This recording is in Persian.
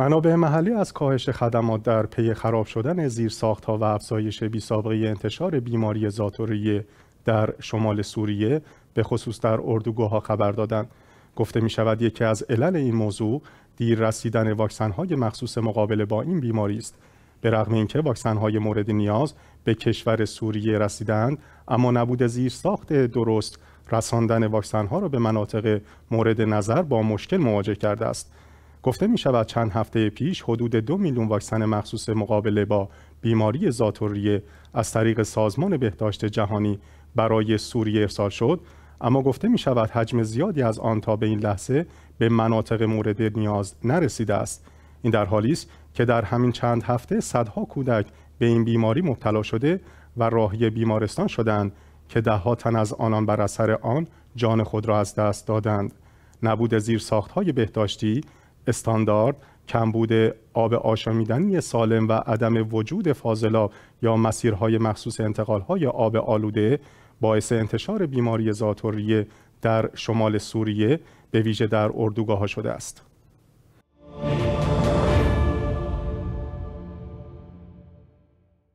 منابع محلی از کاهش خدمات در پی خراب شدن ها و افزایش بیسابقه انتشار بیماری زاتوریه در شمال سوریه به خصوص در اردوگاه خبر دادند. گفته می شود یکی از علل این موضوع دیر رسیدن واکسن های مخصوص مقابله با این بیماری است. به رغم اینکه واکسن های مورد نیاز به کشور سوریه رسیدند اما نبود ساخت درست رساندن واکسن ها را به مناطق مورد نظر با مشکل مواجه کرده است. گفته می شود چند هفته پیش حدود دو میلیون واکسن مخصوص مقابله با بیماری زاتوریه از طریق سازمان بهداشت جهانی برای سوریه ارسال شد اما گفته می شود حجم زیادی از آن تا به این لحظه به مناطق مورد نیاز نرسیده است این در حالی است که در همین چند هفته صدها کودک به این بیماری مبتلا شده و راهی بیمارستان شدند که دهها تن از آنان بر اثر آن جان خود را از دست دادند نبود های بهداشتی استاندارد کمبود آب آشامیدنی سالم و عدم وجود فاضلاب یا مسیرهای مخصوص انتقالهای آب آلوده باعث انتشار بیماری زاتوریه در شمال سوریه به ویژه در اردوگاه شده است.